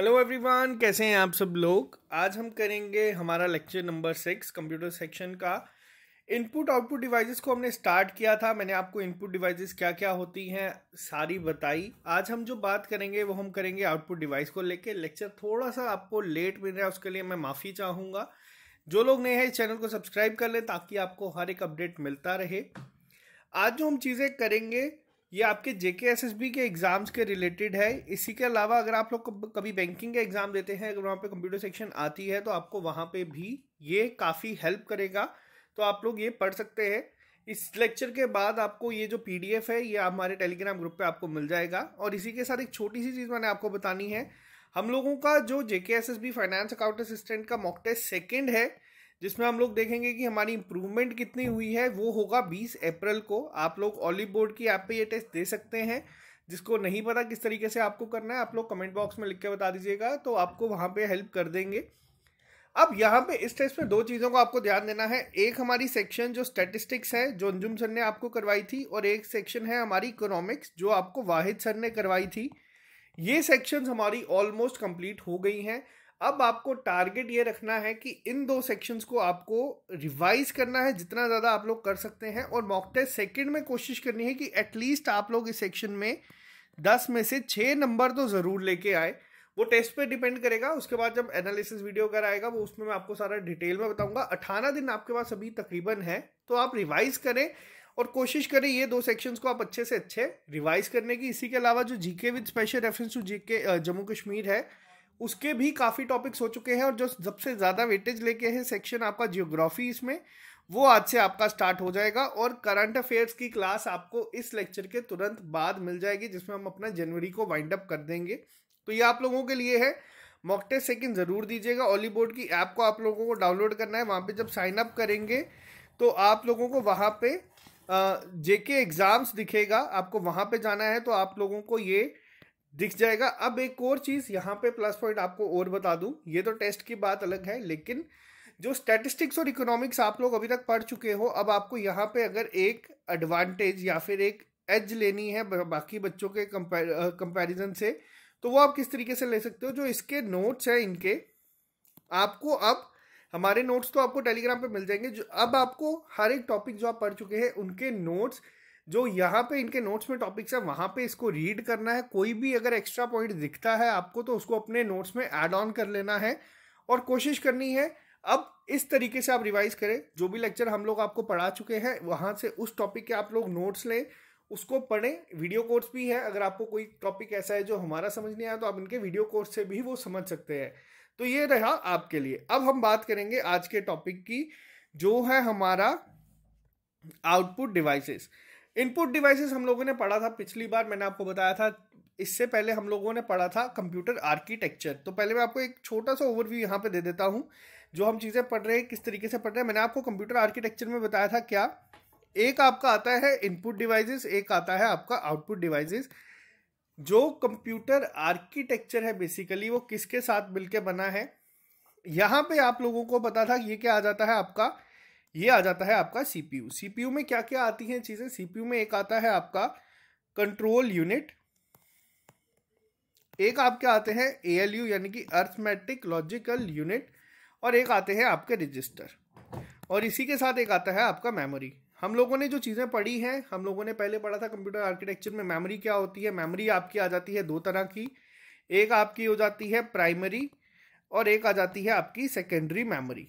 hello everyone कैसे हैं आप सब लोग आज हम करेंगे हमारा lecture number six computer section का इनपुट आउटपुट डिवाइसेस को हमने स्टार्ट किया था मैंने आपको इनपुट डिवाइसेस क्या क्या होती हैं सारी बताई आज हम जो बात करेंगे वो हम करेंगे आउटपुट डिवाइस को लेके लेक्चर थोड़ा सा आपको लेट मिल रहा है उसके लिए मैं माफ़ी चाहूँगा जो लोग नए हैं इस चैनल को सब्सक्राइब कर लें ताकि आपको हर एक अपडेट मिलता रहे आज जो हम चीज़ें करेंगे ये आपके जेके एस एस बी के एग्ज़ाम्स के रिलेटेड है इसी के अलावा अगर आप लोग कभी बैंकिंग के एग्ज़ाम देते हैं अगर वहाँ पे कंप्यूटर सेक्शन आती है तो आपको वहाँ पे भी ये काफ़ी हेल्प करेगा तो आप लोग ये पढ़ सकते हैं इस लेक्चर के बाद आपको ये जो एफ है ये हमारे टेलीग्राम ग्रुप पे आपको मिल जाएगा और इसी के साथ एक छोटी सी चीज़ मैंने आपको बतानी है हम लोगों का जो J K S S B finance account assistant का मॉक टेस्ट सेकेंड है जिसमें हम लोग देखेंगे कि हमारी इम्प्रूवमेंट कितनी हुई है वो होगा 20 अप्रैल को आप लोग ऑलिव बोर्ड की ऐप पे ये टेस्ट दे सकते हैं जिसको नहीं पता किस तरीके से आपको करना है आप लोग कमेंट बॉक्स में लिख के बता दीजिएगा तो आपको वहाँ पे हेल्प कर देंगे अब यहाँ पे इस टेस्ट में दो चीज़ों को आपको ध्यान देना है एक हमारी सेक्शन जो स्टैटिस्टिक्स है जो अंजुम सर ने आपको करवाई थी और एक सेक्शन है हमारी इकोनॉमिक्स जो आपको वाहिद सर ने करवाई थी ये सेक्शंस हमारी ऑलमोस्ट कंप्लीट हो गई हैं अब आपको टारगेट ये रखना है कि इन दो सेक्शंस को आपको रिवाइज करना है जितना ज़्यादा आप लोग कर सकते हैं और मॉक टेस्ट सेकेंड में कोशिश करनी है कि एटलीस्ट आप लोग इस सेक्शन में दस में से छः नंबर तो ज़रूर लेके आए वो टेस्ट पे डिपेंड करेगा उसके बाद जब एनालिसिस वीडियो कर आएगा वो उसमें मैं आपको सारा डिटेल में बताऊँगा अठारह दिन आपके पास अभी तकरीबन है तो आप रिवाइज करें और कोशिश करें ये दो सेक्शंस को आप अच्छे से अच्छे रिवाइज करने की इसी के अलावा जो GK with special reference to GK Jammu Kashmir है उसके भी काफ़ी टॉपिक्स हो चुके हैं और जो सबसे ज़्यादा वेटेज लेके हैं सेक्शन आपका जियोग्राफी इसमें वो आज से आपका स्टार्ट हो जाएगा और करंट अफेयर्स की क्लास आपको इस लेक्चर के तुरंत बाद मिल जाएगी जिसमें हम अपना जनवरी को वाइंड अप कर देंगे तो ये आप लोगों के लिए है मॉक टेस्ट ज़रूर दीजिएगा ऑली बोर्ड की ऐप को आप लोगों को डाउनलोड करना है वहाँ पर जब साइन अप करेंगे तो आप लोगों को वहाँ पर जेके एग्ज़ाम्स दिखेगा आपको वहाँ पर जाना है तो आप लोगों को ये दिख जाएगा अब एक और चीज यहाँ पे प्लस पॉइंट आपको और बता दूं ये तो टेस्ट की बात अलग है लेकिन जो स्टैटिस्टिक्स और इकोनॉमिक्स आप लोग अभी तक पढ़ चुके हो अब आपको यहाँ पे अगर एक एडवांटेज या फिर एक एज लेनी है बाकी बच्चों के कंपैरिजन से तो वो आप किस तरीके से ले सकते हो जो इसके नोट्स हैं इनके आपको अब हमारे नोट्स तो आपको टेलीग्राम पे मिल जाएंगे जो अब आपको हर एक टॉपिक जो आप पढ़ चुके हैं उनके नोट्स जो यहाँ पे इनके नोट्स में टॉपिक्स है वहाँ पे इसको रीड करना है कोई भी अगर एक्स्ट्रा पॉइंट दिखता है आपको तो उसको अपने नोट्स में एड ऑन कर लेना है और कोशिश करनी है अब इस तरीके से आप रिवाइज करें जो भी लेक्चर हम लोग आपको पढ़ा चुके हैं वहाँ से उस टॉपिक के आप लोग नोट्स लें उसको पढ़ें वीडियो कोर्स भी है अगर आपको कोई टॉपिक ऐसा है जो हमारा समझ नहीं आया तो आप इनके वीडियो कोर्स से भी वो समझ सकते हैं तो ये रहा आपके लिए अब हम बात करेंगे आज के टॉपिक की जो है हमारा आउटपुट डिवाइसेस इनपुट डिवाइसेस हम लोगों ने पढ़ा था पिछली बार मैंने आपको बताया था इससे पहले हम लोगों ने पढ़ा था कंप्यूटर आर्किटेक्चर तो पहले मैं आपको एक छोटा सा ओवरव्यू यहाँ पे दे देता हूँ जो हम चीज़ें पढ़ रहे हैं किस तरीके से पढ़ रहे हैं मैंने आपको कंप्यूटर आर्किटेक्चर में बताया था क्या एक आपका आता है इनपुट डिवाइसेस एक आता है आपका आउटपुट डिवाइसेस जो कंप्यूटर आर्किटेक्चर है बेसिकली वो किसके साथ मिलकर बना है यहाँ पे आप लोगों को पता था ये क्या आ जाता है आपका ये आ जाता है आपका सीपीयू सीपीयू में क्या क्या आती हैं चीज़ें सीपीयू में एक आता है आपका कंट्रोल यूनिट एक आपके आते हैं एएलयू यानी कि अर्थमेटिक लॉजिकल यूनिट और एक आते हैं आपके रजिस्टर और इसी के साथ एक आता है आपका मेमोरी हम लोगों ने जो चीज़ें पढ़ी हैं हम लोगों ने पहले पढ़ा था कंप्यूटर आर्किटेक्चर में मेमोरी क्या होती है मेमोरी आपकी आ जाती है दो तरह की एक आपकी हो जाती है प्राइमरी और एक आ जाती है आपकी सेकेंडरी मेमोरी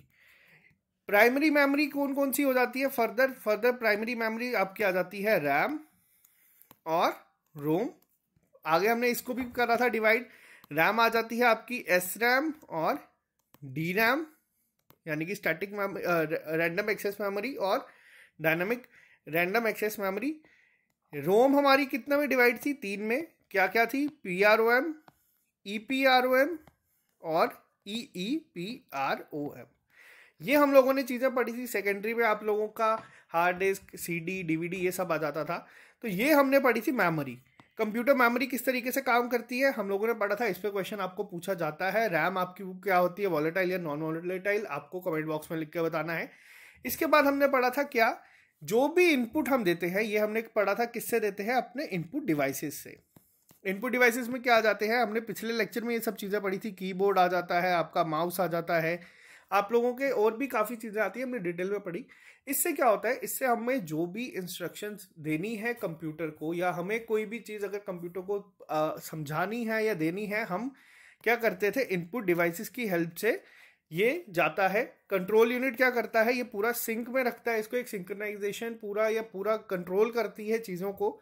प्राइमरी मेमोरी कौन कौन सी हो जाती है फर्दर फर्दर प्राइमरी मेमोरी आपकी आ जाती है रैम और रोम आगे हमने इसको भी करा था डिवाइड रैम आ जाती है आपकी एस रैम और डी रैम यानी कि स्टैटिक रैंडम एक्सेस मेमोरी और dynamic random access memory ROM हमारी कितना में डिवाइड थी तीन में क्या क्या थी P R O M E P R O M और E E P R O M ये हम लोगों ने चीज़ें पढ़ी थी सेकेंडरी में आप लोगों का हार्ड डिस्क सीडी डीवीडी ये सब आ जाता था तो ये हमने पढ़ी थी मेमोरी कंप्यूटर मेमोरी किस तरीके से काम करती है हम लोगों ने पढ़ा था इस पर क्वेश्चन आपको पूछा जाता है रैम आपकी क्या होती है वॉलेटाइल या नॉन वॉलेटाइल आपको कमेंट बॉक्स में लिख के बताना है इसके बाद हमने पढ़ा था क्या जो भी इनपुट हम देते हैं ये हमने पढ़ा था किससे देते हैं अपने इनपुट डिवाइसेस से इनपुट डिवाइसेस में क्या आ जाते हैं हमने पिछले लेक्चर में ये सब चीज़ें पढ़ी थी कीबोर्ड आ जाता है आपका माउस आ जाता है आप लोगों के और भी काफ़ी चीज़ें आती है हमने डिटेल में पढ़ी इससे क्या होता है इससे हमें जो भी इंस्ट्रक्शंस देनी है कंप्यूटर को या हमें कोई भी चीज़ अगर कंप्यूटर को समझानी है या देनी है हम क्या करते थे इनपुट डिवाइसेस की हेल्प से ये जाता है कंट्रोल यूनिट क्या करता है ये पूरा सिंक में रखता है इसको एक सिंक्रनाइजेशन पूरा या पूरा कंट्रोल करती है चीज़ों को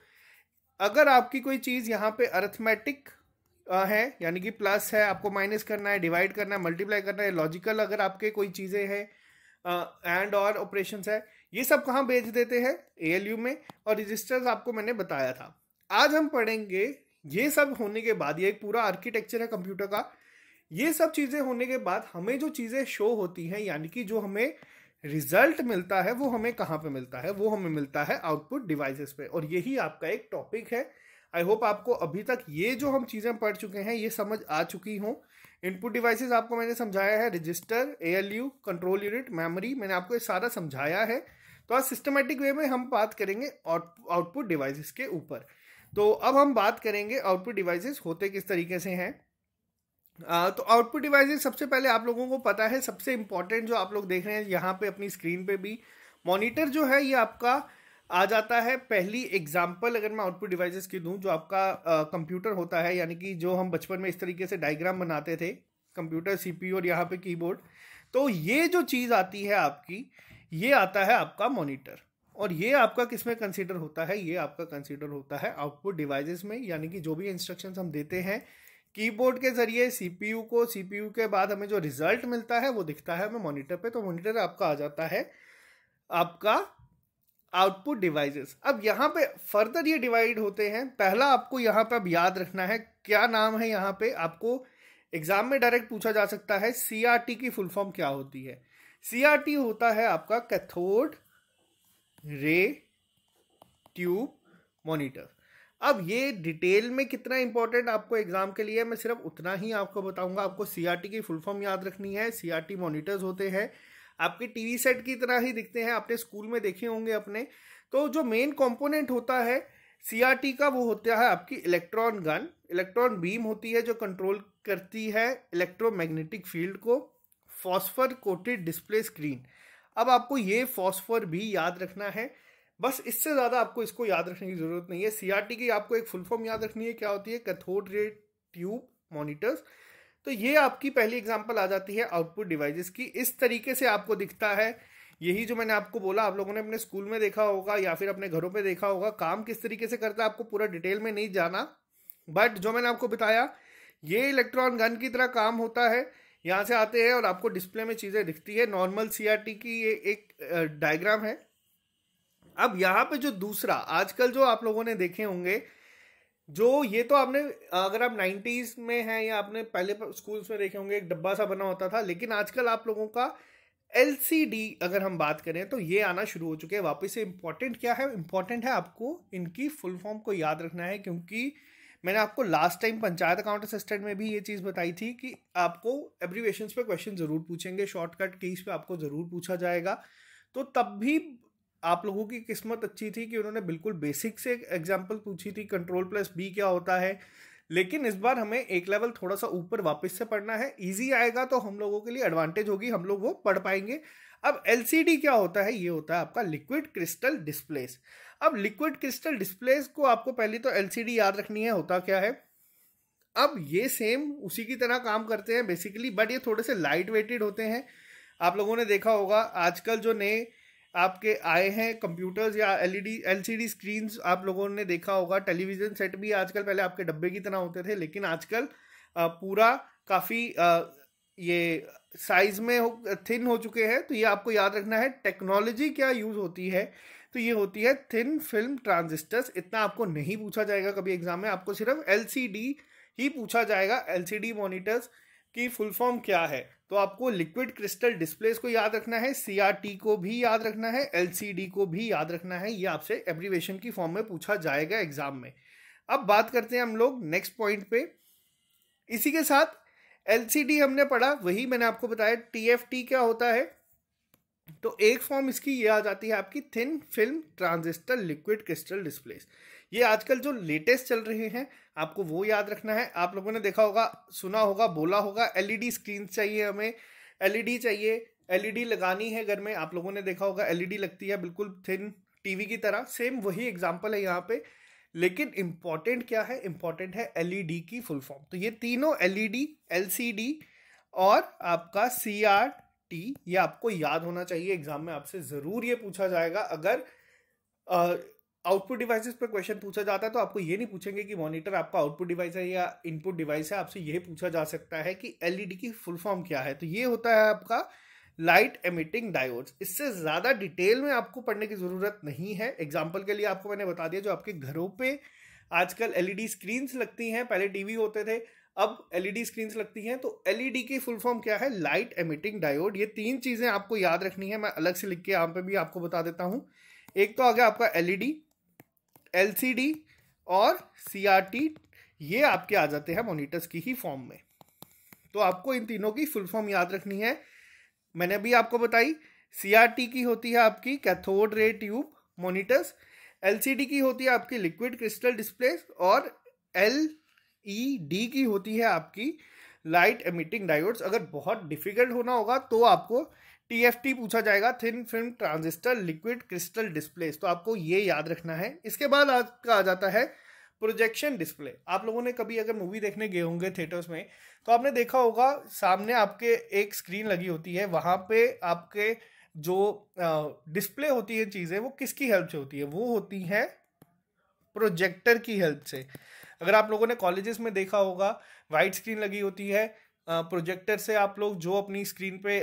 अगर आपकी कोई चीज़ यहाँ पे अर्थमेटिक है यानी कि प्लस है आपको माइनस करना है डिवाइड करना है मल्टीप्लाई करना है लॉजिकल अगर आपके कोई चीज़ें हैं एंड और ऑपरेशन है ये सब कहाँ भेज देते हैं ए में और रजिस्टर्स आपको मैंने बताया था आज हम पढ़ेंगे ये सब होने के बाद ये एक पूरा आर्किटेक्चर है कंप्यूटर का ये सब चीज़ें होने के बाद हमें जो चीज़ें शो होती हैं यानी कि जो हमें रिजल्ट मिलता है वो हमें कहाँ पे मिलता है वो हमें मिलता है आउटपुट डिवाइसेस पे और यही आपका एक टॉपिक है आई होप आपको अभी तक ये जो हम चीज़ें पढ़ चुके हैं ये समझ आ चुकी हों इनपुट डिवाइसेस आपको मैंने समझाया है register ALU control unit memory मैंने आपको ये सारा समझाया है तो आज सिस्टमेटिक वे में हम बात करेंगे आउटपुट डिवाइसेस के ऊपर तो अब हम बात करेंगे आउटपुट डिवाइसेस होते किस तरीके से हैं तो आउटपुट डिवाइसेस सबसे पहले आप लोगों को पता है सबसे इम्पॉर्टेंट जो आप लोग देख रहे हैं यहाँ पे अपनी स्क्रीन पे भी मॉनिटर जो है ये आपका आ जाता है पहली एग्जाम्पल अगर मैं आउटपुट डिवाइसेस की दूं जो आपका कंप्यूटर होता है यानी कि जो हम बचपन में इस तरीके से डायग्राम बनाते थे कंप्यूटर सीपीयू और यहाँ पे कीबोर्ड तो ये जो चीज़ आती है आपकी ये आता है आपका मॉनिटर और ये आपका किस में कंसिडर होता है ये आपका कंसिडर होता है आउटपुट डिवाइसेस में यानी कि जो भी इंस्ट्रक्शंस हम देते हैं कीबोर्ड के जरिए सीपीयू को सीपीयू के बाद हमें जो रिजल्ट मिलता है वो दिखता है हमें मॉनिटर पे तो मॉनिटर आपका आ जाता है आपका आउटपुट डिवाइसेस अब यहाँ पे फर्दर ये डिवाइड होते हैं पहला आपको यहाँ पे अब याद रखना है क्या नाम है यहाँ पे आपको एग्जाम में डायरेक्ट पूछा जा सकता है सीआरटी की फुल फॉर्म क्या होती है सीआरटी होता है आपका कैथोड रे ट्यूब मॉनिटर अब ये डिटेल में कितना इंपॉर्टेंट आपको एग्जाम के लिए मैं सिर्फ उतना ही आपको बताऊंगा आपको सीआरटी की फुल फॉर्म याद रखनी है सीआरटी मॉनिटर्स होते हैं आपके टीवी सेट की तरह ही दिखते हैं आपने स्कूल में देखे होंगे अपने तो जो मेन कंपोनेंट होता है सीआरटी का वो होता है आपकी इलेक्ट्रॉन गन इलेक्ट्रॉन बीम होती है जो कंट्रोल करती है इलेक्ट्रोमैग्नेटिक फील्ड को फॉस्फर कोटेड डिस्प्ले स्क्रीन अब आपको ये फॉस्फर भी याद रखना है बस इससे ज़्यादा आपको इसको याद रखने की ज़रूरत नहीं है सीआरटी की आपको एक फुल फॉर्म याद रखनी है क्या होती है कैथोड रे ट्यूब मॉनिटर्स तो ये आपकी पहली एग्जाम्पल आ जाती है आउटपुट डिवाइसेस की इस तरीके से आपको दिखता है यही जो मैंने आपको बोला आप लोगों ने अपने स्कूल में देखा होगा या फिर अपने घरों पे देखा होगा काम किस तरीके से करता है आपको पूरा डिटेल में नहीं जाना बट जो मैंने आपको बताया ये इलेक्ट्रॉन गन की तरह काम होता है यहाँ से आते हैं और आपको डिस्प्ले में चीज़ें दिखती है नॉर्मल सीआरटी की ये एक डायग्राम है अब यहाँ पर जो दूसरा आजकल जो आप लोगों ने देखे होंगे जो ये तो आपने अगर आप नाइन्टीज में हैं या आपने पहले स्कूल्स में देखे होंगे एक डब्बा सा बना होता था लेकिन आजकल आप लोगों का एल अगर हम बात करें तो ये आना शुरू हो चुके हैं वापस से इम्पॉर्टेंट क्या है इम्पॉर्टेंट है आपको इनकी फुल फॉर्म को याद रखना है क्योंकि मैंने आपको last time panchayat account assistant में भी ये चीज़ बताई थी कि आपको एब्रीवेशन पे क्वेश्चन ज़रूर पूछेंगे शॉर्टकट कीज पे आपको ज़रूर पूछा जाएगा तो तब भी आप लोगों की किस्मत अच्छी थी कि उन्होंने बिल्कुल बेसिक से एग्जाम्पल पूछी थी कंट्रोल प्लस बी क्या होता है लेकिन इस बार हमें एक लेवल थोड़ा सा ऊपर वापस से पढ़ना है इजी आएगा तो हम लोगों के लिए एडवांटेज होगी हम लोग वो पढ़ पाएंगे अब एलसीडी क्या होता है ये होता है आपका लिक्विड क्रिस्टल डिस्प्लेस अब लिक्विड क्रिस्टल डिस्प्लेस को आपको पहले तो एलसीडी याद रखनी है होता क्या है अब ये सेम उसी की तरह काम करते हैं बेसिकली बट ये थोड़े से लाइट वेटेड होते हैं आप लोगों ने देखा होगा आजकल जो नए आपके आए हैं कंप्यूटर्स या एलईडी एलसीडी स्क्रीन्स आप लोगों ने देखा होगा टेलीविज़न सेट भी आजकल पहले आपके डब्बे की तरह होते थे लेकिन आजकल पूरा काफ़ी ये साइज में हो थिन हो चुके हैं तो ये आपको याद रखना है टेक्नोलॉजी क्या यूज़ होती है तो ये होती है थिन फिल्म ट्रांजिस्टर्स इतना आपको नहीं पूछा जाएगा कभी एग्जाम में आपको सिर्फ एल ही पूछा जाएगा एल सी मॉनिटर्स की फुल फॉर्म क्या है तो आपको लिक्विड क्रिस्टल डिस्प्लेस को याद रखना है सीआरटी को भी याद रखना है एलसीडी को भी याद रखना है ये आपसे एब्रीवेशन की फॉर्म में पूछा जाएगा एग्जाम में अब बात करते हैं हम लोग नेक्स्ट पॉइंट पे इसी के साथ एलसीडी हमने पढ़ा वही मैंने आपको बताया टीएफटी क्या होता है तो एक फॉर्म इसकी ये आ जाती है आपकी thin film transistor liquid crystal displays ये आजकल जो लेटेस्ट चल रहे हैं आपको वो याद रखना है आप लोगों ने देखा होगा सुना होगा बोला होगा एलईडी स्क्रीन चाहिए हमें एलईडी चाहिए एलईडी लगानी है घर में आप लोगों ने देखा होगा एलईडी लगती है बिल्कुल थिन टीवी की तरह सेम वही एग्जाम्पल है यहाँ पे लेकिन इम्पॉर्टेंट क्या है इम्पॉर्टेंट है एलईडी की फुल फॉर्म तो ये तीनों एलईडी एलसीडी और आपका सी आर टी ये आपको याद होना चाहिए एग्जाम में आपसे ज़रूर ये पूछा जाएगा अगर आउटपुट डिवाइसेस पर क्वेश्चन पूछा जाता है तो आपको ये नहीं पूछेंगे कि मॉनिटर आपका आउटपुट डिवाइस है या इनपुट डिवाइस है आपसे ये पूछा जा सकता है कि एलईडी की फुल फॉर्म क्या है तो ये होता है आपका लाइट एमिटिंग डायोड्स इससे ज़्यादा डिटेल में आपको पढ़ने की ज़रूरत नहीं है एग्जाम्पल के लिए आपको मैंने बता दिया जो आपके घरों पर आजकल एल स्क्रीन्स लगती हैं पहले टी होते थे अब एलईडी स्क्रीन e लगती हैं तो एलईडी e की फुल फॉर्म क्या है लाइट एमिटिंग डायोड ये तीन चीज़ें आपको याद रखनी है मैं अलग से लिख के यहाँ पे भी आपको बता देता हूँ एक तो आ गया आपका एलईडी एलसीडी e और सीआरटी ये आपके आ जाते हैं मोनिटर्स की ही फॉर्म में तो आपको इन तीनों की फुल फॉर्म याद रखनी है मैंने भी आपको बताई सीआरटी की होती है आपकी cathode ray tube monitors D की होती है आपकी लिक्विड क्रिस्टल डिस्प्ले और एल ई e, डी की होती है आपकी लाइट एमिटिंग डायोड्स अगर बहुत डिफिकल्ट होना होगा तो आपको टी पूछा जाएगा thin film transistor liquid crystal displays तो आपको ये याद रखना है इसके बाद आपका आ जाता है प्रोजेक्शन डिस्प्ले आप लोगों ने कभी अगर मूवी देखने गए होंगे थिएटर्स में तो आपने देखा होगा सामने आपके एक स्क्रीन लगी होती है वहाँ पे आपके जो डिस्प्ले होती है चीज़ें वो किसकी हेल्प से होती है वो होती है प्रोजेक्टर की हेल्प से अगर आप लोगों ने कॉलेजेस में देखा होगा वाइट स्क्रीन लगी होती है प्रोजेक्टर से आप लोग जो अपनी स्क्रीन पे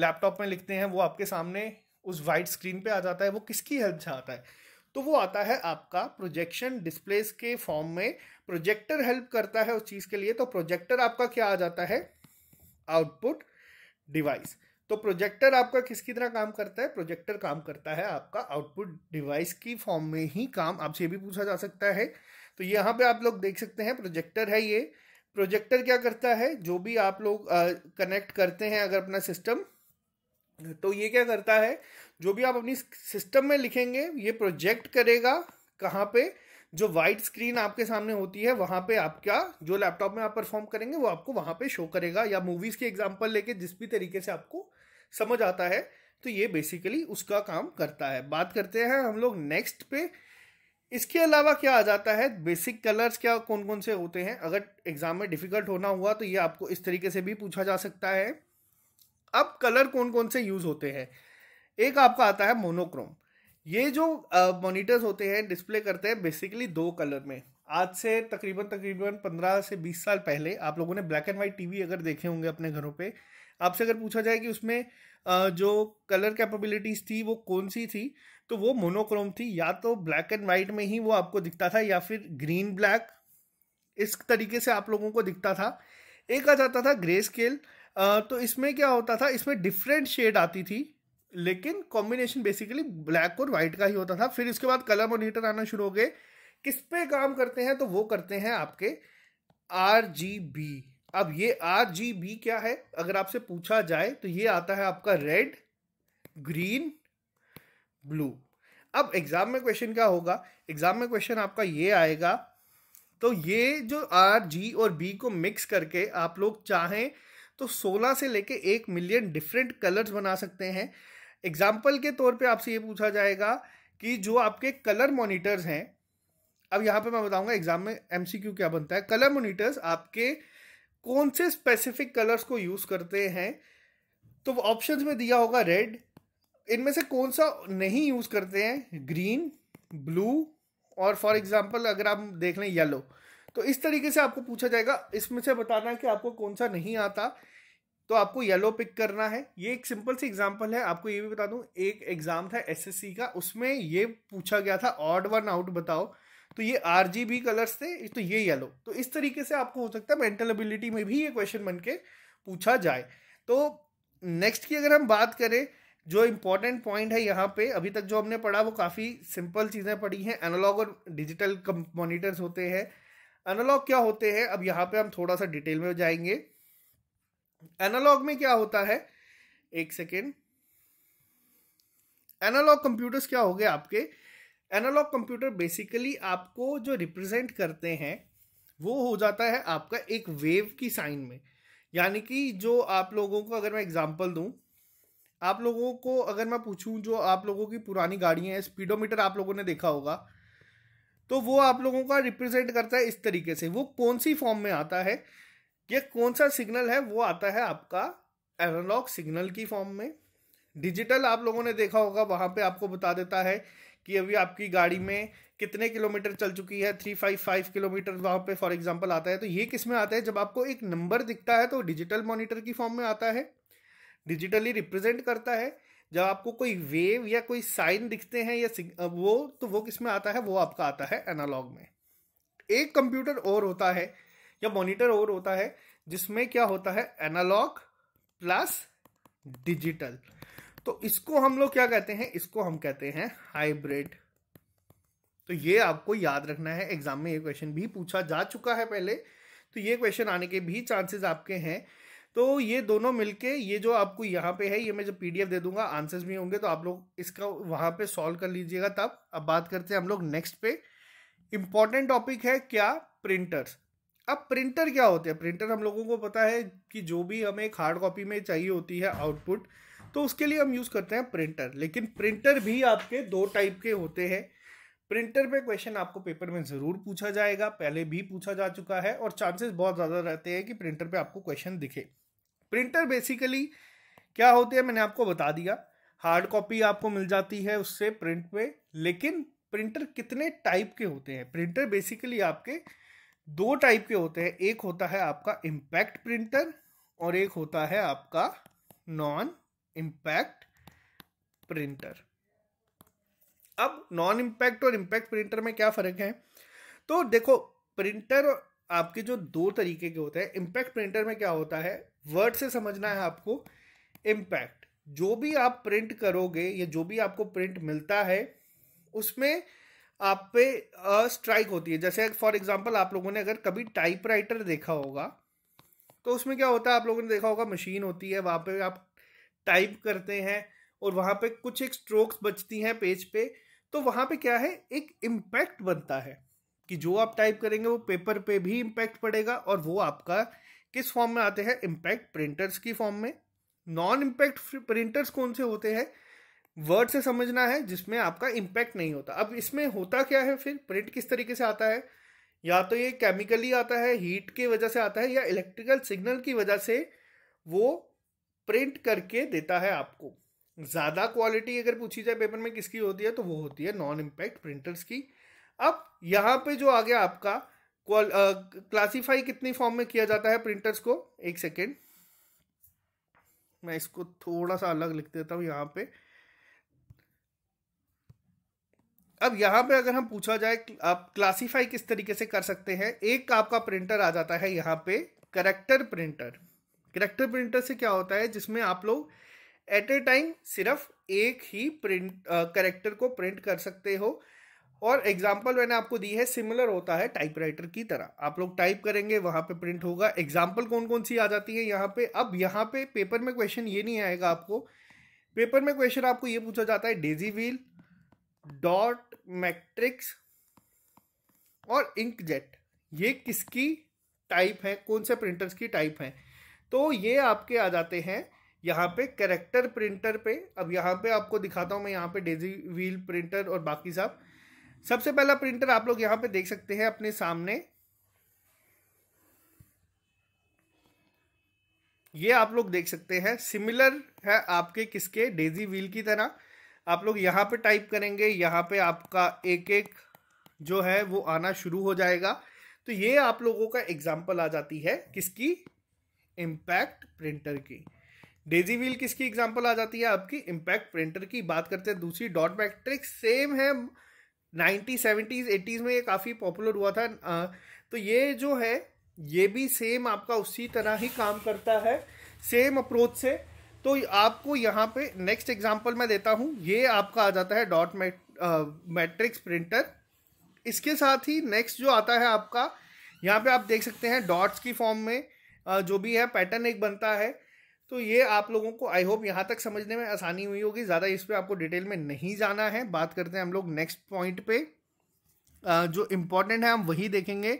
लैपटॉप में लिखते हैं वो आपके सामने उस वाइट स्क्रीन पे आ जाता है वो किसकी हेल्प से आता है तो वो आता है आपका प्रोजेक्शन डिस्प्लेस के फॉर्म में प्रोजेक्टर हेल्प करता है उस चीज़ के लिए तो प्रोजेक्टर आपका क्या आ जाता है आउटपुट डिवाइस तो प्रोजेक्टर आपका किसकी तरह काम करता है प्रोजेक्टर काम करता है आपका आउटपुट डिवाइस की फॉर्म में ही काम आपसे ये भी पूछा जा सकता है तो यहाँ पे आप लोग देख सकते हैं प्रोजेक्टर है ये प्रोजेक्टर क्या करता है जो भी आप लोग कनेक्ट करते हैं अगर अपना सिस्टम तो ये क्या करता है जो भी आप अपनी सिस्टम में लिखेंगे ये प्रोजेक्ट करेगा कहाँ पे जो वाइट स्क्रीन आपके सामने होती है वहाँ पे आपका जो लैपटॉप में आप परफॉर्म करेंगे वो आपको वहाँ पे शो करेगा या मूवीज़ की एग्जांपल लेके जिस भी तरीके से आपको समझ आता है तो ये बेसिकली उसका काम करता है बात करते हैं हम लोग नेक्स्ट पे इसके अलावा क्या आ जाता है बेसिक कलर्स क्या कौन कौन से होते हैं अगर एग्जाम में डिफिकल्ट होना हुआ तो ये आपको इस तरीके से भी पूछा जा सकता है अब कलर कौन कौन से यूज होते हैं एक आपका आता है मोनोक्रोम ये जो मॉनिटर्स होते हैं डिस्प्ले करते हैं बेसिकली दो कलर में आज से तकरीबन तकरीबन पंद्रह से बीस साल पहले आप लोगों ने ब्लैक एंड वाइट टीवी अगर देखे होंगे अपने घरों पे आपसे अगर पूछा जाए कि उसमें जो कलर कैपेबिलिटीज थी वो कौन सी थी तो वो मोनोक्रोम थी या तो ब्लैक एंड वाइट में ही वो आपको दिखता था या फिर ग्रीन ब्लैक इस तरीके से आप लोगों को दिखता था एक आ जाता था ग्रे स्केल तो इसमें क्या होता था इसमें डिफरेंट शेड आती थी लेकिन कॉम्बिनेशन बेसिकली ब्लैक और वाइट का ही होता था फिर इसके बाद कलर मोनीटर आना शुरू हो गए किस पे काम करते हैं तो वो करते हैं आपके आर जी बी अब ये आर जी बी क्या है अगर आपसे पूछा जाए तो ये आता है आपका रेड ग्रीन ब्लू अब एग्जाम में क्वेश्चन क्या होगा एग्जाम में क्वेश्चन आपका ये आएगा तो ये जो आर जी और बी को मिक्स करके आप लोग चाहें तो 16 से लेके एक मिलियन डिफरेंट कलर्स बना सकते हैं एग्जाम्पल के तौर पे आपसे ये पूछा जाएगा कि जो आपके कलर मोनिटर्स हैं अब यहाँ पे मैं बताऊँगा एग्जाम में एम क्या बनता है कलर मोनिटर्स आपके कौन से स्पेसिफिक कलर्स को यूज़ करते हैं तो ऑप्शन में दिया होगा रेड इनमें से कौन सा नहीं यूज़ करते हैं ग्रीन ब्लू और फॉर एग्जाम्पल अगर आप देख लें येलो तो इस तरीके से आपको पूछा जाएगा इसमें से बताना है कि आपको कौन सा नहीं आता तो आपको येलो पिक करना है ये एक सिंपल सी एग्जाम्पल है आपको ये भी बता दूं एक एग्जाम था एसएससी का उसमें ये पूछा गया था ऑड वन आउट बताओ तो ये आर कलर्स थे तो ये येलो तो इस तरीके से आपको हो सकता है मेंटल एबिलिटी में भी ये क्वेश्चन बन के पूछा जाए तो नेक्स्ट की अगर हम बात करें जो इम्पोर्टेंट पॉइंट है यहाँ पे अभी तक जो हमने पढ़ा वो काफ़ी सिंपल चीज़ें पढ़ी हैं एनालॉग और डिजिटल मॉनिटर्स होते हैं एनालॉग क्या होते हैं अब यहाँ पे हम थोड़ा सा डिटेल में जाएंगे एनालॉग में क्या होता है एक सेकेंड एनालॉग कंप्यूटर्स क्या हो गए आपके एनालॉग कंप्यूटर बेसिकली आपको जो रिप्रेजेंट करते हैं वो हो जाता है आपका एक वेव की साइन में यानी कि जो आप लोगों को अगर मैं एग्जांपल दूं आप लोगों को अगर मैं पूछूं जो आप लोगों की पुरानी गाड़ियाँ हैं स्पीडोमीटर आप लोगों ने देखा होगा तो वो आप लोगों का रिप्रेजेंट करता है इस तरीके से वो कौन सी फॉर्म में आता है ये कौन सा सिग्नल है वो आता है आपका एनालॉग सिग्नल की फॉर्म में डिजिटल आप लोगों ने देखा होगा वहाँ पे आपको बता देता है कि अभी आपकी गाड़ी में कितने किलोमीटर चल चुकी है थ्री फाइव फाइव किलोमीटर वहाँ पे फॉर एग्जांपल आता है तो ये किस में आता है जब आपको एक नंबर दिखता है तो डिजिटल मॉनिटर की फॉर्म में आता है डिजिटली रिप्रेजेंट करता है जब आपको कोई वेव या कोई साइन दिखते हैं या वो तो वो किस में आता है वो आपका आता है एनालॉग में एक कंप्यूटर और होता है या मॉनिटर और होता है जिसमें क्या होता है एनालॉग प्लस डिजिटल तो इसको हम लोग क्या कहते हैं इसको हम कहते हैं हाइब्रिड तो ये आपको याद रखना है एग्जाम में ये क्वेश्चन भी पूछा जा चुका है पहले तो ये क्वेश्चन आने के भी चांसेस आपके हैं तो ये दोनों मिलके ये जो आपको यहाँ पे है ये मैं जब पीडीएफ दे दूंगा आंसर्स भी होंगे तो आप लोग इसका वहाँ पे सॉल्व कर लीजिएगा तब अब बात करते हैं हम लोग नेक्स्ट पे इम्पॉर्टेंट टॉपिक है क्या प्रिंटर्स अब प्रिंटर क्या होते हैं प्रिंटर हम लोगों को पता है कि जो भी हमें एक हार्ड कॉपी में चाहिए होती है आउटपुट तो उसके लिए हम यूज़ करते हैं प्रिंटर लेकिन प्रिंटर भी आपके दो टाइप के होते हैं प्रिंटर पे क्वेश्चन आपको पेपर में ज़रूर पूछा जाएगा पहले भी पूछा जा चुका है और चांसेस बहुत ज़्यादा रहते हैं कि प्रिंटर पे आपको क्वेश्चन दिखे प्रिंटर बेसिकली क्या होती है मैंने आपको बता दिया हार्ड कॉपी आपको मिल जाती है उससे प्रिंट पे लेकिन प्रिंटर कितने टाइप के होते हैं प्रिंटर बेसिकली आपके दो टाइप के होते हैं एक होता है आपका इम्पैक्ट प्रिंटर और एक होता है आपका नॉन इम्पैक्ट प्रिंटर अब नॉन इम्पैक्ट और इम्पैक्ट प्रिंटर में क्या फ़र्क है तो देखो प्रिंटर आपके जो दो तरीके के होते हैं इम्पैक्ट प्रिंटर में क्या होता है वर्ड से समझना है आपको इम्पैक्ट जो भी आप प्रिंट करोगे या जो भी आपको प्रिंट मिलता है उसमें आप पे स्ट्राइक होती है जैसे फॉर एग्जांपल आप लोगों ने अगर कभी टाइपराइटर देखा होगा तो उसमें क्या होता है आप लोगों ने देखा होगा मशीन होती है वहाँ पे आप टाइप करते हैं और वहाँ पे कुछ एक स्ट्रोक्स बचती हैं पेज पे तो वहाँ पे क्या है एक इम्पैक्ट बनता है कि जो आप टाइप करेंगे वो पेपर पे भी इम्पैक्ट पड़ेगा और वो आपका किस फॉर्म में आते हैं इम्पैक्ट प्रिंटर्स की फॉर्म में नॉन इम्पैक्ट प्रिंटर्स कौन से होते हैं वर्ड से समझना है जिसमें आपका इम्पैक्ट नहीं होता अब इसमें होता क्या है फिर प्रिंट किस तरीके से आता है या तो ये केमिकली आता है हीट की वजह से आता है या इलेक्ट्रिकल सिग्नल की वजह से वो प्रिंट करके देता है आपको ज़्यादा क्वालिटी अगर पूछी जाए पेपर में किसकी होती है तो वो होती है नॉन इम्पैक्ट प्रिंटर्स की अब यहां पे जो आ गया आपका क्लासीफाई कितनी फॉर्म में किया जाता है प्रिंटर्स को एक सेकेंड मैं इसको थोड़ा सा अलग लिख देता हूं यहां पे अब यहाँ पे अगर हम पूछा जाए आप क्लासीफाई किस तरीके से कर सकते हैं एक आपका प्रिंटर आ जाता है यहाँ पे करेक्टर प्रिंटर करेक्टर प्रिंटर से क्या होता है जिसमें आप लोग एट ए टाइम सिर्फ एक ही प्रिंट करेक्टर को प्रिंट कर सकते हो और एग्जाम्पल मैंने आपको दी है सिमिलर होता है टाइपराइटर की तरह आप लोग टाइप करेंगे वहां पे प्रिंट होगा एग्जाम्पल कौन कौन सी आ जाती है यहाँ पे अब यहाँ पे पेपर में क्वेश्चन ये नहीं आएगा आपको पेपर में क्वेश्चन आपको ये पूछा जाता है डेजी व्हील डॉट मैट्रिक्स और इंकजेट ये किसकी टाइप है कौन से प्रिंटर्स की टाइप है तो ये आपके आ जाते हैं यहाँ पे करेक्टर प्रिंटर पे अब यहाँ पे आपको दिखाता हूँ मैं यहाँ पे डेजी व्हील प्रिंटर और बाकी सब सबसे पहला प्रिंटर आप लोग यहां पे देख सकते हैं अपने सामने ये आप लोग देख सकते हैं सिमिलर है आपके किसके डेजी व्हील की तरह आप लोग यहाँ पे टाइप करेंगे यहाँ पे आपका एक एक जो है वो आना शुरू हो जाएगा तो ये आप लोगों का एग्जाम्पल आ जाती है किसकी इम्पैक्ट प्रिंटर की डेजी व्हील किसकी एग्जाम्पल आ जाती है आपकी इम्पैक्ट प्रिंटर की बात करते हैं दूसरी डॉट मैट्रिक्स सेम है नाइन्टी सेवेंटीज़ एटीज़ में ये काफ़ी पॉपुलर हुआ था आ, तो ये जो है ये भी सेम आपका उसी तरह ही काम करता है सेम अप्रोच से तो आपको यहाँ पे नेक्स्ट एग्जांपल मैं देता हूँ ये आपका आ जाता है डॉट मैट्रिक्स प्रिंटर इसके साथ ही नेक्स्ट जो आता है आपका यहाँ पे आप देख सकते हैं डॉट्स की फॉर्म में जो भी है पैटर्न एक बनता है तो ये आप लोगों को आई होप यहाँ तक समझने में आसानी हुई होगी ज़्यादा इस पर आपको डिटेल में नहीं जाना है बात करते हैं हम लोग नेक्स्ट पॉइंट पे जो इम्पोर्टेंट है हम वही देखेंगे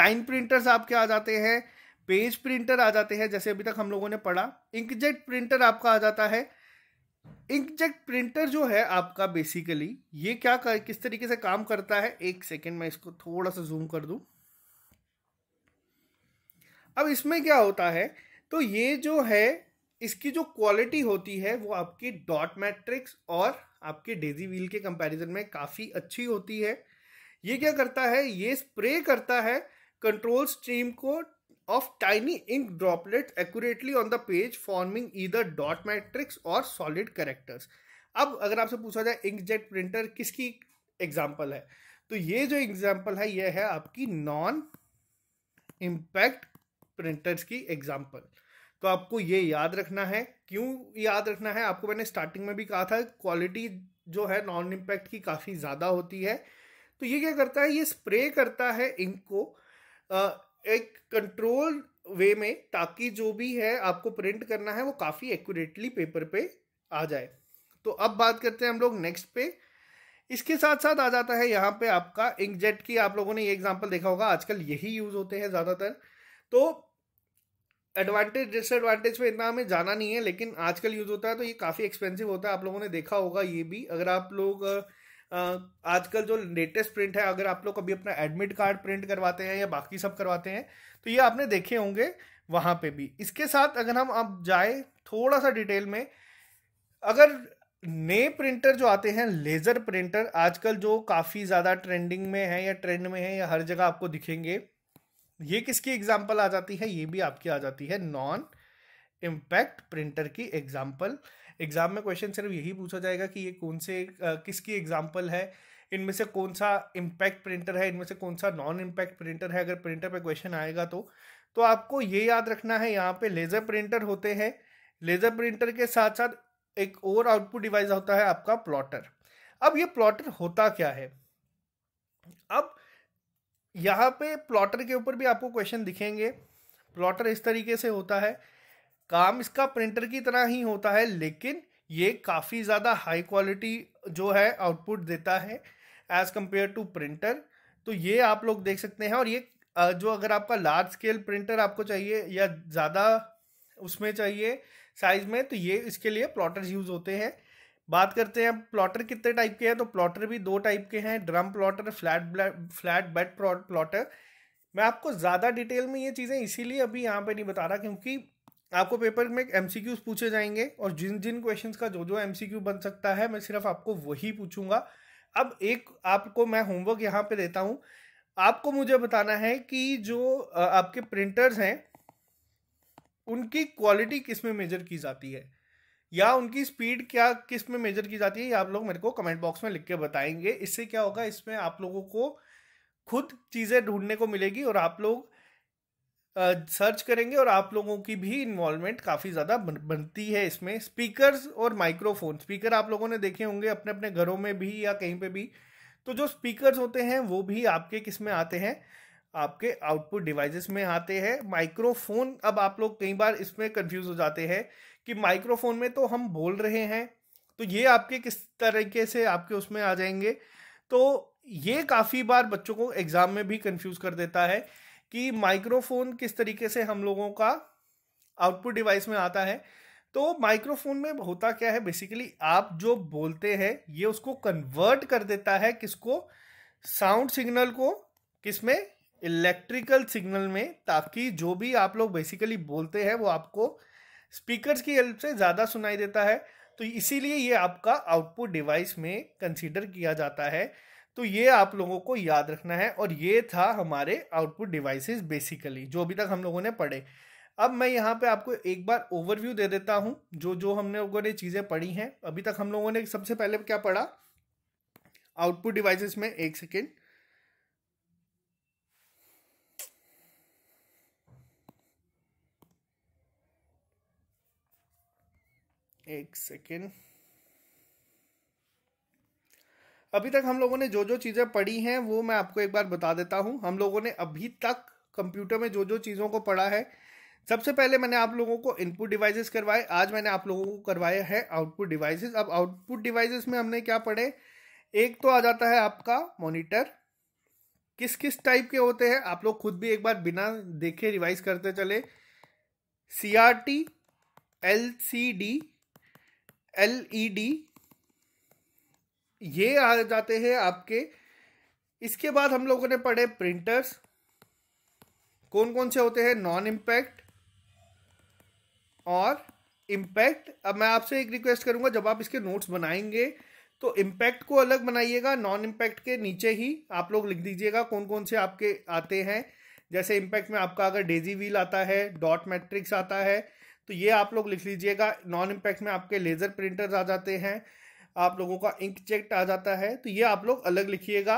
लाइन प्रिंटर्स आपके आ जाते हैं पेज प्रिंटर आ जाते हैं जैसे अभी तक हम लोगों ने पढ़ा इंकजेट प्रिंटर आपका आ जाता है इंकजेट प्रिंटर जो है आपका बेसिकली ये क्या कर, किस तरीके से काम करता है एक सेकेंड मैं इसको थोड़ा सा जूम कर दूँ अब इसमें क्या होता है तो ये जो है इसकी जो क्वालिटी होती है वो आपकी डॉट मैट्रिक्स और आपके डेजी व्हील के कंपैरिजन में काफ़ी अच्छी होती है ये क्या करता है ये स्प्रे करता है कंट्रोल स्ट्रीम को of tiny ink droplet accurately on the page forming either dot matrix और सॉलिड करेक्टर्स अब अगर आपसे पूछा जाए इंक जेट प्रिंटर किसकी एग्जाम्पल है तो ये जो एग्जाम्पल है यह है आपकी नॉन इम्पैक्ट प्रिंटर्स की एग्जाम्पल तो आपको ये याद रखना है क्यों याद रखना है आपको मैंने स्टार्टिंग में भी कहा था क्वालिटी जो है नॉन इम्पैक्ट की काफ़ी ज़्यादा होती है तो ये क्या करता है ये स्प्रे करता है इंक को एक कंट्रोल वे में ताकि जो भी है आपको प्रिंट करना है वो काफ़ी एक्यूरेटली पेपर पे आ जाए तो अब बात करते हैं हम लोग नेक्स्ट पे इसके साथ साथ आ जाता है यहाँ पे आपका इंकजेट की आप लोगों ने ये एग्जांपल देखा होगा आजकल यही यूज़ होते हैं ज़्यादातर तो एडवांटेज डिसएडवांटेज पे इतना हमें जाना नहीं है लेकिन आजकल यूज़ होता है तो ये काफ़ी एक्सपेंसिव होता है आप लोगों ने देखा होगा ये भी अगर आप लोग आजकल जो लेटेस्ट प्रिंट है अगर आप लोग कभी अपना एडमिट कार्ड प्रिंट करवाते हैं या बाकी सब करवाते हैं तो ये आपने देखे होंगे वहाँ पे भी इसके साथ अगर हम आप जाए थोड़ा सा डिटेल में अगर नए प्रिंटर जो आते हैं लेज़र प्रिंटर आजकल जो काफ़ी ज़्यादा ट्रेंडिंग में है या ट्रेंड में है या हर जगह आपको दिखेंगे ये किसकी एग्जाम्पल आ जाती है ये भी आपकी आ जाती है नॉन इम्पैक्ट प्रिंटर की एग्जाम्पल एग्जाम में क्वेश्चन सिर्फ यही पूछा जाएगा कि ये कौन से आ, किसकी एग्जाम्पल है इनमें से कौन सा इम्पैक्ट प्रिंटर है इनमें से कौन सा नॉन इम्पैक्ट प्रिंटर है अगर प्रिंटर पे क्वेश्चन आएगा तो तो आपको ये याद रखना है यहाँ पे लेज़र प्रिंटर होते हैं लेज़र प्रिंटर के साथ साथ एक और आउटपुट डिवाइस होता है आपका प्लॉटर अब ये प्लॉटर होता क्या है अब यहाँ पे प्लॉटर के ऊपर भी आपको क्वेश्चन दिखेंगे प्लॉटर इस तरीके से होता है काम इसका प्रिंटर की तरह ही होता है लेकिन ये काफ़ी ज़्यादा हाई क्वालिटी जो है आउटपुट देता है एज़ कम्पेयर टू प्रिंटर तो ये आप लोग देख सकते हैं और ये जो अगर आपका लार्ज स्केल प्रिंटर आपको चाहिए या ज़्यादा उसमें चाहिए साइज़ में तो ये इसके लिए प्लॉटर्स यूज़ होते हैं बात करते हैं प्लॉटर कितने टाइप के हैं तो प्लॉटर भी दो टाइप के हैं drum plotter flat flat bed plotter मैं आपको ज़्यादा डिटेल में ये चीज़ें इसीलिए अभी यहाँ पे नहीं बता रहा क्योंकि आपको पेपर में एम पूछे जाएंगे और जिन जिन क्वेश्चन का जो जो एम बन सकता है मैं सिर्फ आपको वही पूछूंगा अब एक आपको मैं होमवर्क यहाँ पे देता हूँ आपको मुझे बताना है कि जो आपके प्रिंटर्स हैं उनकी क्वालिटी किस में मेजर की जाती है या उनकी स्पीड क्या किस में मेजर की जाती है ये आप लोग मेरे को कमेंट बॉक्स में लिख के बताएंगे इससे क्या होगा इसमें आप लोगों को खुद चीज़ें ढूंढने को मिलेगी और आप लोग सर्च करेंगे और आप लोगों की भी इन्वॉल्वमेंट काफ़ी ज़्यादा बनती है इसमें स्पीकर्स और माइक्रोफोन स्पीकर आप लोगों ने देखे होंगे अपने अपने घरों में भी या कहीं पे भी तो जो स्पीकर्स होते हैं वो भी आपके किस में आते हैं आपके आउटपुट डिवाइसेस में आते हैं माइक्रोफोन अब आप लोग कई बार इसमें कंफ्यूज हो जाते हैं कि माइक्रोफोन में तो हम बोल रहे हैं तो ये आपके किस तरीके से आपके उसमें आ जाएंगे तो ये काफ़ी बार बच्चों को एग्ज़ाम में भी कंफ्यूज कर देता है कि माइक्रोफोन किस तरीके से हम लोगों का आउटपुट डिवाइस में आता है तो माइक्रोफोन में होता क्या है बेसिकली आप जो बोलते हैं ये उसको कन्वर्ट कर देता है किसको साउंड सिग्नल को किसमें इलेक्ट्रिकल सिग्नल में ताकि जो भी आप लोग बेसिकली बोलते हैं वो आपको स्पीकर्स की हेल्प से ज़्यादा सुनाई देता है तो इसीलिए ये आपका आउटपुट डिवाइस में कंसीडर किया जाता है तो ये आप लोगों को याद रखना है और ये था हमारे आउटपुट डिवाइसेस बेसिकली जो अभी तक हम लोगों ने पढ़े अब मैं यहाँ पे आपको एक बार ओवरव्यू दे देता हूँ जो जो हम लोगों ने चीज़ें पढ़ी हैं अभी तक हम लोगों ने सबसे पहले क्या पढ़ा आउटपुट डिवाइसेस में एक सेकेंड एक सेकेंड अभी तक हम लोगों ने जो जो चीज़ें पढ़ी हैं वो मैं आपको एक बार बता देता हूँ हम लोगों ने अभी तक कंप्यूटर में जो जो चीज़ों को पढ़ा है सबसे पहले मैंने आप लोगों को इनपुट डिवाइसेस करवाए आज मैंने आप लोगों को करवाया है आउटपुट डिवाइसेस अब आउटपुट डिवाइसेस में हमने क्या पढ़े एक तो आ जाता है आपका मॉनिटर किस किस टाइप के होते हैं आप लोग खुद भी एक बार बिना देखे रिवाइज करते चले C R T L C D LED e ये आ जाते हैं आपके इसके बाद हम लोगों ने पढ़े प्रिंटर्स कौन कौन से होते हैं नॉन इम्पैक्ट और इम्पैक्ट अब मैं आपसे एक रिक्वेस्ट करूंगा जब आप इसके नोट्स बनाएंगे तो इम्पैक्ट को अलग बनाइएगा नॉन इम्पैक्ट के नीचे ही आप लोग लिख दीजिएगा कौन कौन से आपके आते हैं जैसे इम्पैक्ट में आपका अगर डेजी व्हील आता है डॉट मैट्रिक्स आता है तो ये आप लोग लिख लीजिएगा नॉन इम्पैक्ट में आपके लेज़र प्रिंटर्स आ जाते हैं आप लोगों का इंक चेक्ट आ जाता है तो ये आप लोग अलग लिखिएगा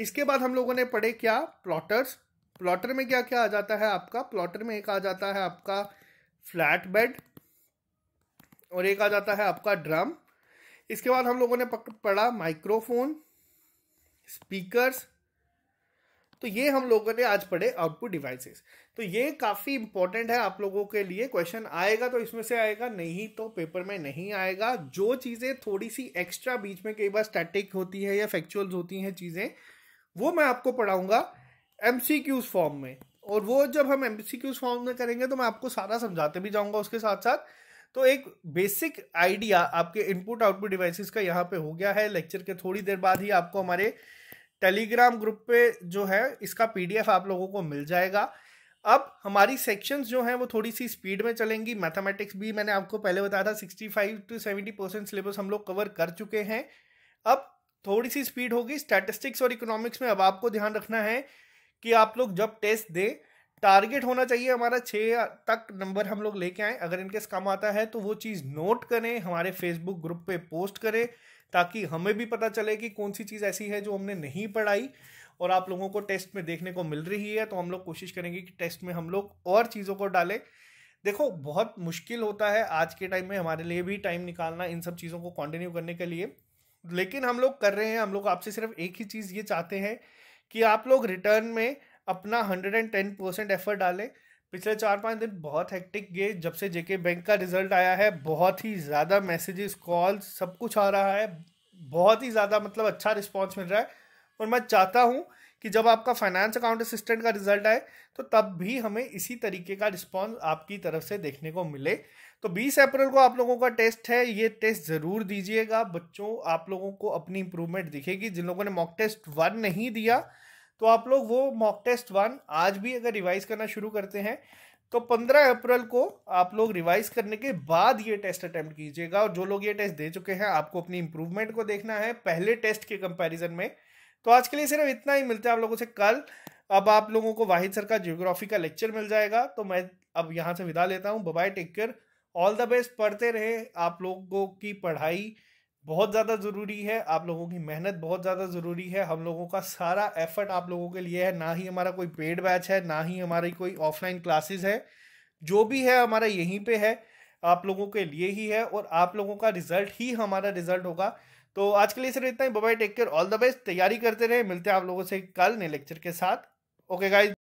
इसके बाद हम लोगों ने पढ़े क्या प्लॉटर्स प्लॉटर में क्या क्या आ जाता है आपका प्लॉटर में एक आ जाता है आपका फ्लैट बेड और एक आ जाता है आपका ड्रम इसके बाद हम लोगों ने पढ़ा माइक्रोफोन स्पीकर्स तो ये हम लोगों ने आज पढ़े आउटपुट डिवाइसेस तो ये काफ़ी इंपॉर्टेंट है आप लोगों के लिए क्वेश्चन आएगा तो इसमें से आएगा नहीं तो पेपर में नहीं आएगा जो चीज़ें थोड़ी सी एक्स्ट्रा बीच में कई बार स्टैटिक होती है या फैक्चुअल होती हैं चीज़ें वो मैं आपको पढ़ाऊंगा एम फॉर्म में और वो जब हम एम फॉर्म में करेंगे तो मैं आपको सारा समझाते भी जाऊंगा उसके साथ साथ तो एक बेसिक आइडिया आपके इनपुट आउटपुट डिवाइसेस का यहाँ पे हो गया है लेक्चर के थोड़ी देर बाद ही आपको हमारे टेलीग्राम ग्रुप पे जो है इसका पीडीएफ आप लोगों को मिल जाएगा अब हमारी सेक्शंस जो हैं वो थोड़ी सी स्पीड में चलेंगी मैथमेटिक्स भी मैंने आपको पहले बताया था 65 टू 70 परसेंट सिलेबस हम लोग कवर कर चुके हैं अब थोड़ी सी स्पीड होगी स्टैटिस्टिक्स और इकोनॉमिक्स में अब आपको ध्यान रखना है कि आप लोग जब टेस्ट दें टारगेट होना चाहिए हमारा छः तक नंबर हम लोग लेके आए अगर इनकेस कम आता है तो वो चीज़ नोट करें हमारे फेसबुक ग्रुप पे पोस्ट करें ताकि हमें भी पता चले कि कौन सी चीज़ ऐसी है जो हमने नहीं पढ़ाई और आप लोगों को टेस्ट में देखने को मिल रही है तो हम लोग कोशिश करेंगे कि टेस्ट में हम लोग और चीज़ों को डालें देखो बहुत मुश्किल होता है आज के टाइम में हमारे लिए भी टाइम निकालना इन सब चीज़ों को कंटिन्यू करने के लिए लेकिन हम लोग कर रहे हैं हम लोग आपसे सिर्फ एक ही चीज़ ये चाहते हैं कि आप लोग रिटर्न में अपना hundred and ten percent effort डालें पिछले चार पाँच दिन बहुत हेक्टिक गए जब से जेके बैंक का रिजल्ट आया है बहुत ही ज़्यादा मैसेजेस कॉल्स सब कुछ आ रहा है बहुत ही ज़्यादा मतलब अच्छा रिस्पॉन्स मिल रहा है और मैं चाहता हूँ कि जब आपका फाइनेंस अकाउंट असिस्टेंट का रिजल्ट आए तो तब भी हमें इसी तरीके का रिस्पॉन्स आपकी तरफ से देखने को मिले तो 20 अप्रैल को आप लोगों का टेस्ट है ये टेस्ट ज़रूर दीजिएगा बच्चों आप लोगों को अपनी इम्प्रूवमेंट दिखेगी जिन लोगों ने मॉक टेस्ट वन नहीं दिया तो आप लोग वो मॉक टेस्ट वन आज भी अगर रिवाइज करना शुरू करते हैं तो 15 अप्रैल को आप लोग रिवाइज करने के बाद ये टेस्ट अटेम्प्ट कीजिएगा और जो लोग ये टेस्ट दे चुके हैं आपको अपनी इंप्रूवमेंट को देखना है पहले टेस्ट के कंपैरिजन में तो आज के लिए सिर्फ इतना ही मिलता है आप लोगों से कल अब आप लोगों को वाहिद सर का जियोग्राफी का लेक्चर मिल जाएगा तो मैं अब यहाँ से विदा लेता हूँ bye bye take care all the best पढ़ते रहे आप लोगों की पढ़ाई बहुत ज़्यादा ज़रूरी है आप लोगों की मेहनत बहुत ज़्यादा ज़रूरी है हम लोगों का सारा एफर्ट आप लोगों के लिए है ना ही हमारा कोई पेड बैच है ना ही हमारी कोई ऑफलाइन क्लासेस है जो भी है हमारा यहीं पे है आप लोगों के लिए ही है और आप लोगों का रिजल्ट ही हमारा रिजल्ट होगा तो आज के लिए सिर्फ इतना ही bye bye take care all the best तैयारी करते रहे मिलते हैं आप लोगों से कल नए लेक्चर के साथ ओके गाइज